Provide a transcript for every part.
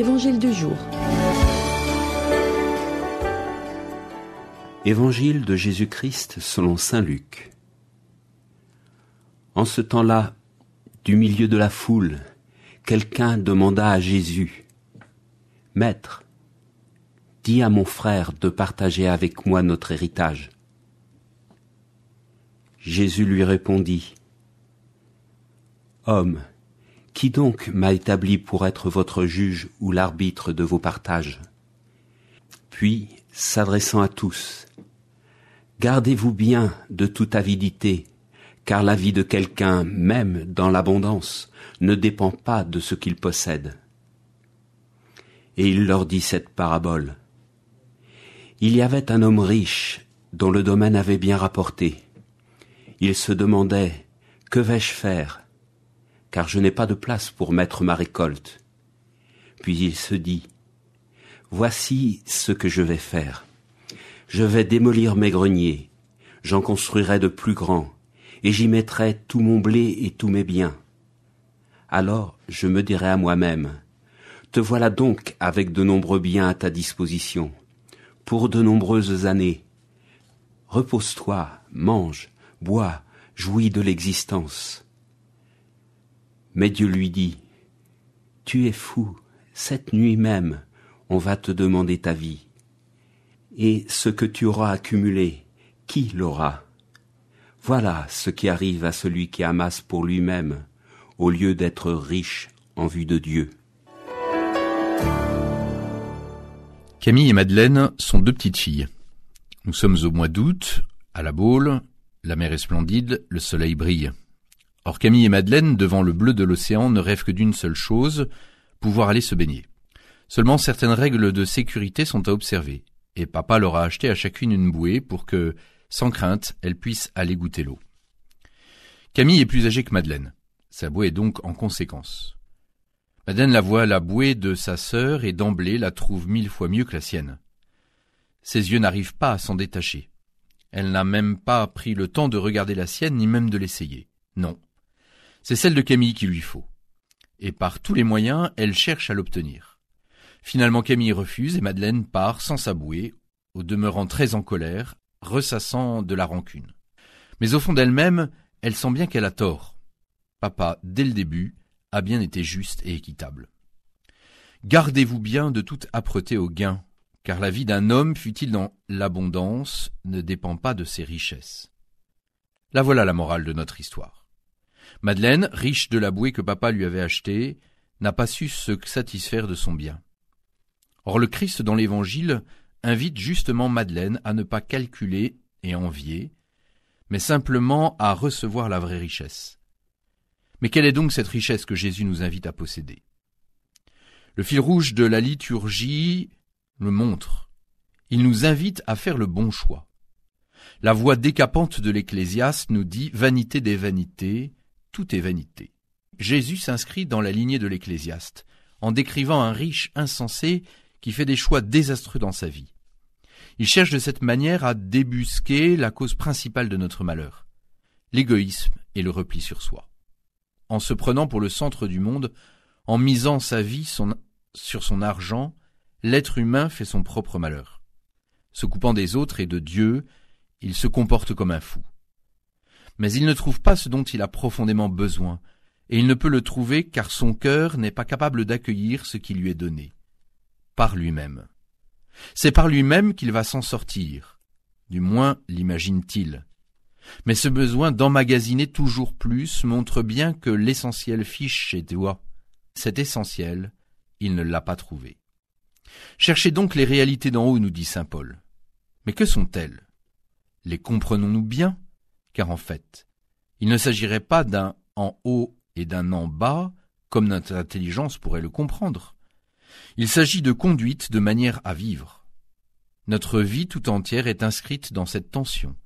Évangile du jour. Évangile de Jésus-Christ selon Saint Luc. En ce temps-là, du milieu de la foule, quelqu'un demanda à Jésus, Maître, dis à mon frère de partager avec moi notre héritage. Jésus lui répondit, Homme, qui donc m'a établi pour être votre juge ou l'arbitre de vos partages Puis, s'adressant à tous, Gardez-vous bien de toute avidité, car la vie de quelqu'un, même dans l'abondance, ne dépend pas de ce qu'il possède. Et il leur dit cette parabole. Il y avait un homme riche dont le domaine avait bien rapporté. Il se demandait, Que vais-je faire car je n'ai pas de place pour mettre ma récolte. Puis il se dit, Voici ce que je vais faire. Je vais démolir mes greniers, j'en construirai de plus grands, et j'y mettrai tout mon blé et tous mes biens. Alors je me dirai à moi-même, Te voilà donc avec de nombreux biens à ta disposition, pour de nombreuses années. Repose-toi, mange, bois, jouis de l'existence. Mais Dieu lui dit, Tu es fou, cette nuit même, on va te demander ta vie. Et ce que tu auras accumulé, qui l'aura Voilà ce qui arrive à celui qui amasse pour lui-même, au lieu d'être riche en vue de Dieu. Camille et Madeleine sont deux petites filles. Nous sommes au mois d'août, à la Baule, la mer est splendide, le soleil brille. Or Camille et Madeleine, devant le bleu de l'océan, ne rêvent que d'une seule chose, pouvoir aller se baigner. Seulement certaines règles de sécurité sont à observer, et papa leur a acheté à chacune une bouée pour que, sans crainte, elles puissent aller goûter l'eau. Camille est plus âgée que Madeleine. Sa bouée est donc en conséquence. Madeleine la voit la bouée de sa sœur et d'emblée la trouve mille fois mieux que la sienne. Ses yeux n'arrivent pas à s'en détacher. Elle n'a même pas pris le temps de regarder la sienne ni même de l'essayer. Non, c'est celle de Camille qu'il lui faut. Et par tous les moyens, elle cherche à l'obtenir. Finalement, Camille refuse et Madeleine part sans s'abouer, au demeurant très en colère, ressassant de la rancune. Mais au fond d'elle-même, elle sent bien qu'elle a tort. Papa, dès le début, a bien été juste et équitable. Gardez-vous bien de toute âpreté au gain, car la vie d'un homme, fût il dans l'abondance, ne dépend pas de ses richesses. La voilà la morale de notre histoire. Madeleine, riche de la bouée que papa lui avait achetée, n'a pas su se satisfaire de son bien. Or le Christ dans l'Évangile invite justement Madeleine à ne pas calculer et envier, mais simplement à recevoir la vraie richesse. Mais quelle est donc cette richesse que Jésus nous invite à posséder Le fil rouge de la liturgie le montre. Il nous invite à faire le bon choix. La voix décapante de l'Ecclésiaste nous dit Vanité des vanités, tout est vanité. Jésus s'inscrit dans la lignée de l'Ecclésiaste, en décrivant un riche insensé qui fait des choix désastreux dans sa vie. Il cherche de cette manière à débusquer la cause principale de notre malheur, l'égoïsme et le repli sur soi. En se prenant pour le centre du monde, en misant sa vie son, sur son argent, l'être humain fait son propre malheur. Se coupant des autres et de Dieu, il se comporte comme un fou mais il ne trouve pas ce dont il a profondément besoin, et il ne peut le trouver car son cœur n'est pas capable d'accueillir ce qui lui est donné. Par lui-même. C'est par lui-même qu'il va s'en sortir. Du moins l'imagine-t-il. Mais ce besoin d'emmagasiner toujours plus montre bien que l'essentiel fiche chez toi. Cet essentiel, il ne l'a pas trouvé. Cherchez donc les réalités d'en haut, nous dit saint Paul. Mais que sont-elles Les comprenons-nous bien car en fait, il ne s'agirait pas d'un en haut et d'un en bas, comme notre intelligence pourrait le comprendre. Il s'agit de conduite de manière à vivre. Notre vie tout entière est inscrite dans cette tension.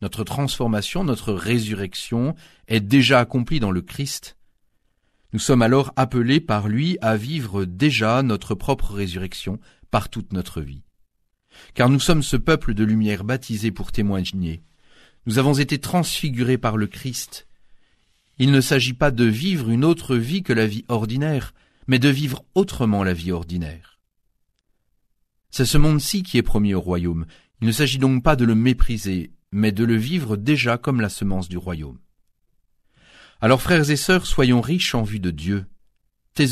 Notre transformation, notre résurrection est déjà accomplie dans le Christ. Nous sommes alors appelés par lui à vivre déjà notre propre résurrection par toute notre vie. Car nous sommes ce peuple de lumière baptisé pour témoigner, nous avons été transfigurés par le Christ. Il ne s'agit pas de vivre une autre vie que la vie ordinaire, mais de vivre autrement la vie ordinaire. C'est ce monde-ci qui est promis au royaume. Il ne s'agit donc pas de le mépriser, mais de le vivre déjà comme la semence du royaume. Alors frères et sœurs, soyons riches en vue de Dieu.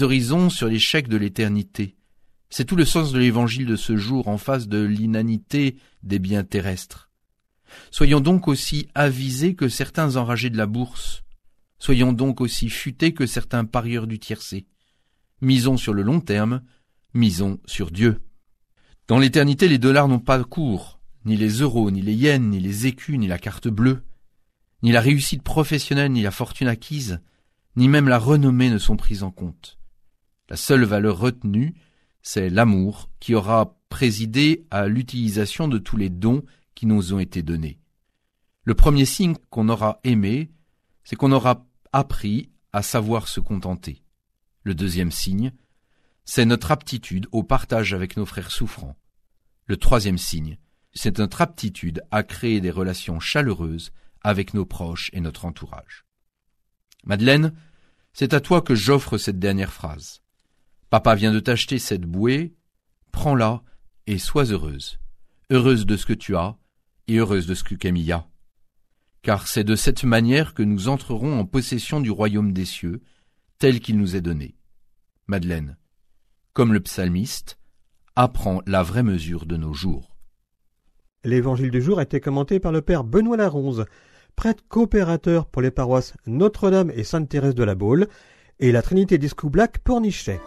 horizons sur l'échec de l'éternité. C'est tout le sens de l'évangile de ce jour en face de l'inanité des biens terrestres. Soyons donc aussi avisés que certains enragés de la bourse. Soyons donc aussi futés que certains parieurs du tiercé. Misons sur le long terme, misons sur Dieu. Dans l'éternité, les dollars n'ont pas de cours, ni les euros, ni les yens, ni les écus, ni la carte bleue, ni la réussite professionnelle, ni la fortune acquise, ni même la renommée ne sont prises en compte. La seule valeur retenue, c'est l'amour qui aura présidé à l'utilisation de tous les dons qui nous ont été donnés. Le premier signe qu'on aura aimé, c'est qu'on aura appris à savoir se contenter. Le deuxième signe, c'est notre aptitude au partage avec nos frères souffrants. Le troisième signe, c'est notre aptitude à créer des relations chaleureuses avec nos proches et notre entourage. Madeleine, c'est à toi que j'offre cette dernière phrase. Papa vient de t'acheter cette bouée, prends-la et sois heureuse. Heureuse de ce que tu as, heureuse de ce que Camilla. Car c'est de cette manière que nous entrerons en possession du royaume des cieux, tel qu'il nous est donné. Madeleine, comme le psalmiste, apprend la vraie mesure de nos jours. L'évangile du jour a été commenté par le père Benoît Laronze, prêtre coopérateur pour les paroisses Notre-Dame et Sainte-Thérèse de la Baule, et la Trinité d'Escoublac pour Pornichet.